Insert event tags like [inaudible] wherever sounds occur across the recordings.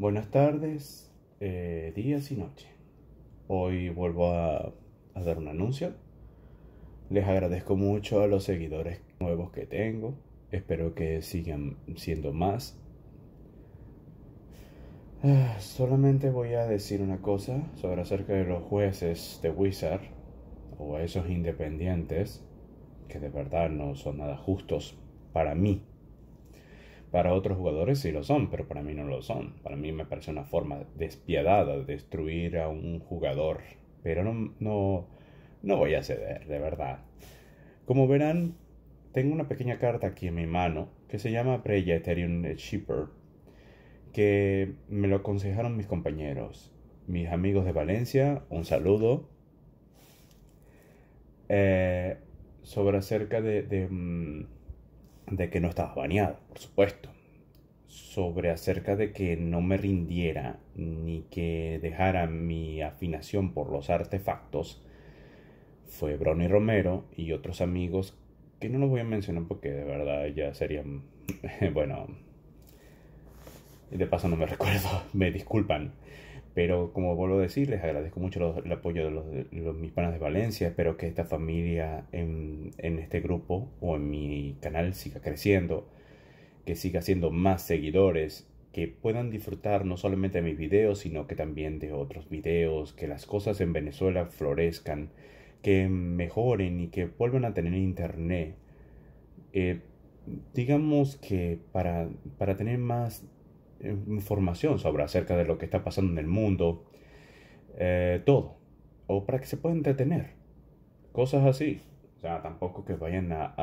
Buenas tardes, eh, días y noche. Hoy vuelvo a, dar un anuncio. Les agradezco mucho a los seguidores nuevos que tengo. Espero que sigan siendo más. Ah, solamente voy a decir una cosa sobre acerca de los jueces de Wizard o esos independientes que de verdad no son nada justos para mí. Para otros jugadores sí lo son, pero para mí no lo son. Para mí me parece una forma despiadada de destruir a un jugador. Pero no, no, voy a ceder, de verdad. Como verán, tengo una pequeña carta aquí en mi mano que se llama Preya Ethereum Shipper, que me lo aconsejaron mis compañeros, mis amigos de Valencia, un saludo, eh, sobre acerca de mm, de que no estaba bañado, por supuesto. Sobre acerca de que no me rindiera ni que dejara mi afinación por los artefactos, fue Brony Romero y otros amigos que no los voy a mencionar porque de verdad ya serían, [laughs] bueno, de paso no me [laughs] recuerdo, me disculpan. Pero como vuelvo a decir, les agradezco mucho el apoyo de los, mis panas de Valencia. Espero que esta familia en, este grupo o en mi canal siga creciendo, que siga siendo más seguidores, que puedan disfrutar no solamente de mis videos, sino que también de otros videos, que las cosas en Venezuela florezcan, que mejoren y que vuelvan a tener internet. Eh, digamos que para, para tener más información sobre acerca de lo que está pasando en el mundo, eh, todo, o para que se pueden entretener, cosas así. O sea, tampoco que vayan a,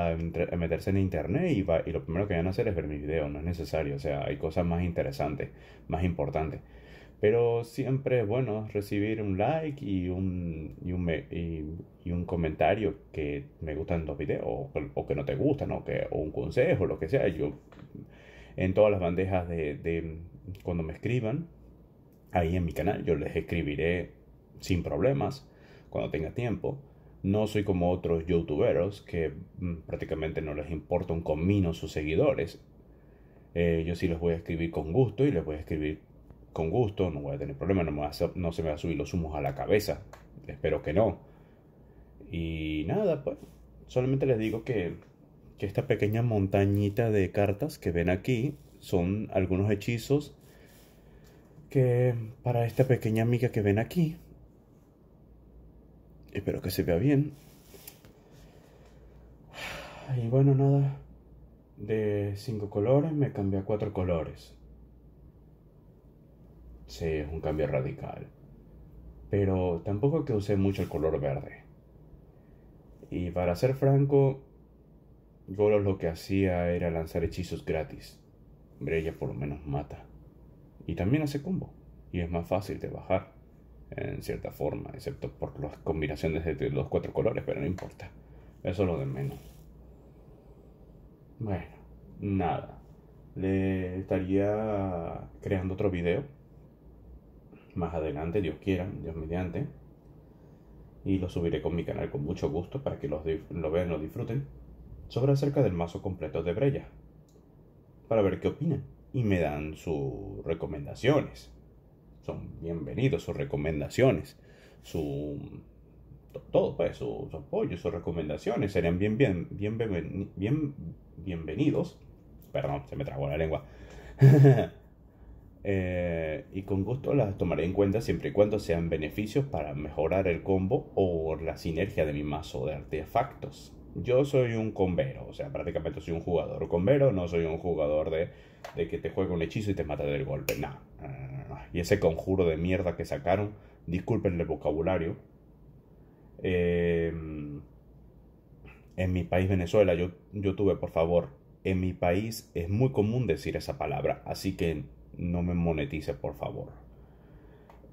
meterse en internet y, va, y, lo primero que vayan a hacer es ver mi video, no es necesario. O sea, hay cosas más interesantes, más importantes. Pero siempre bueno recibir un like y un, y un, y, un comentario que me gustan los videos o, que no te gustan o, que, o un consejo, lo que sea. Yo en todas las bandejas de, cuando me escriban, ahí en mi canal, yo les escribiré sin problemas cuando tenga tiempo. No soy como otros youtuberos que mm, prácticamente no les importa un comino sus seguidores. Eh, yo sí les voy a escribir con gusto y les voy a escribir con gusto, no voy a tener problema, no, me no se me va a subir los humos a la cabeza. Espero que no. Y nada, pues solamente les digo que que esta pequeña montañita de cartas que ven aquí son algunos hechizos que para esta pequeña amiga que ven aquí. Espero que se vea bien. Y bueno, nada. De cinco colores me cambié a cuatro colores. Sí, es un cambio radical. Pero tampoco que usé mucho el color verde. Y para ser franco, Golos lo que hacía era lanzar hechizos gratis. Breya por lo menos mata. Y también hace combo. Y es más fácil de bajar. En cierta forma. Excepto por las combinaciones de los cuatro colores. Pero no importa. Eso es lo de menos. Bueno. Nada. Le estaría creando otro video. Más adelante, Dios quiera. Dios mediante. Y lo subiré con mi canal con mucho gusto para que los lo vean, lo disfruten sobre acerca del mazo completo de Breya para ver qué opinan y me dan sus recomendaciones. Son bienvenidos sus recomendaciones, su todo pues, su, apoyo, sus recomendaciones serían bien, bien, bien, bien, bien bienvenidos. Perdón, se me trabó la lengua. [laughs] Eh, y con gusto las tomaré en cuenta siempre y cuando sean beneficios para mejorar el combo o la sinergia de mi mazo de artefactos yo soy un convero, o sea, prácticamente soy un jugador convero, no soy un jugador de, de que te juega un hechizo y te mata del golpe, nada Y ese conjuro de mierda que sacaron, disculpen el vocabulario, em, en mi país Venezuela, yo, yo tuve, por favor, en mi país es muy común decir esa palabra, así que no me monetice, por favor.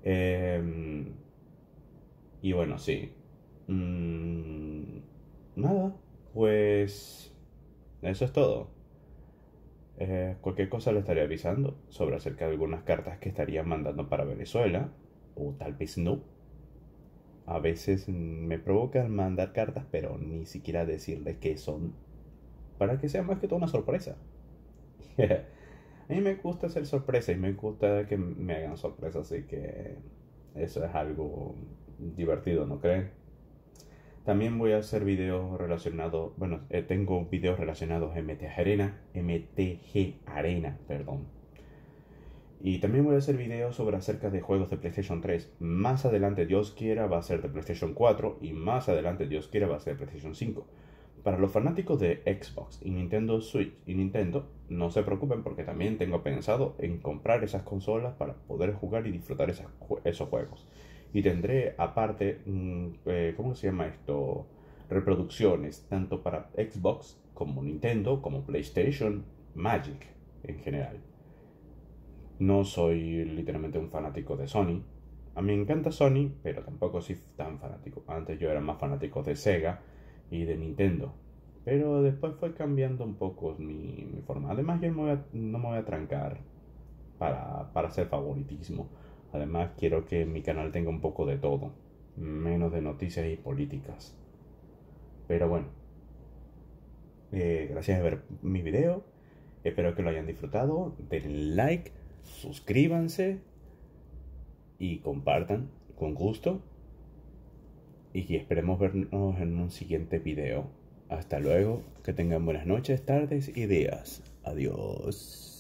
Em, y bueno, sí. Mm, nada, pues eso es todo. Eh, cualquier cosa le estaré avisando sobre acerca de algunas cartas que estaría mandando para Venezuela, o tal vez no. A veces me provocan mandar cartas, pero ni siquiera decirles qué son, para que sea más que toda una sorpresa. [laughs] a mí me gusta hacer sorpresa y me gusta que me hagan sorpresas, así que eso es algo divertido, ¿no creen? También voy a hacer videos relacionados, bueno, eh, tengo videos relacionados a MTG Arena, MTG Arena, perdón. Y también voy a hacer videos sobre acerca de juegos de PlayStation 3. Más adelante, Dios quiera, va a ser de PlayStation 4 y más adelante, Dios quiera, va a ser de PlayStation 5. Para los fanáticos de Xbox y Nintendo Switch y Nintendo, no se preocupen porque también tengo pensado en comprar esas consolas para poder jugar y disfrutar esos juegos y tendré aparte, eh, ¿cómo se llama esto? Reproducciones tanto para Xbox como Nintendo, como PlayStation, Magic en general. No soy literalmente un fanático de Sony. A mí me encanta Sony, pero tampoco soy tan fanático. Antes yo era más fanático de Sega y de Nintendo. Pero después fue cambiando un poco mi, forma. Además yo no me voy a, trancar para, para hacer favoritismo. Además, quiero que mi canal tenga un poco de todo, menos de noticias y políticas. Pero bueno, eh, gracias por ver mi video. Espero que lo hayan disfrutado. Den like, suscríbanse y compartan con gusto. Y esperemos vernos en un siguiente video. Hasta luego, que tengan buenas noches, tardes y días. Adiós.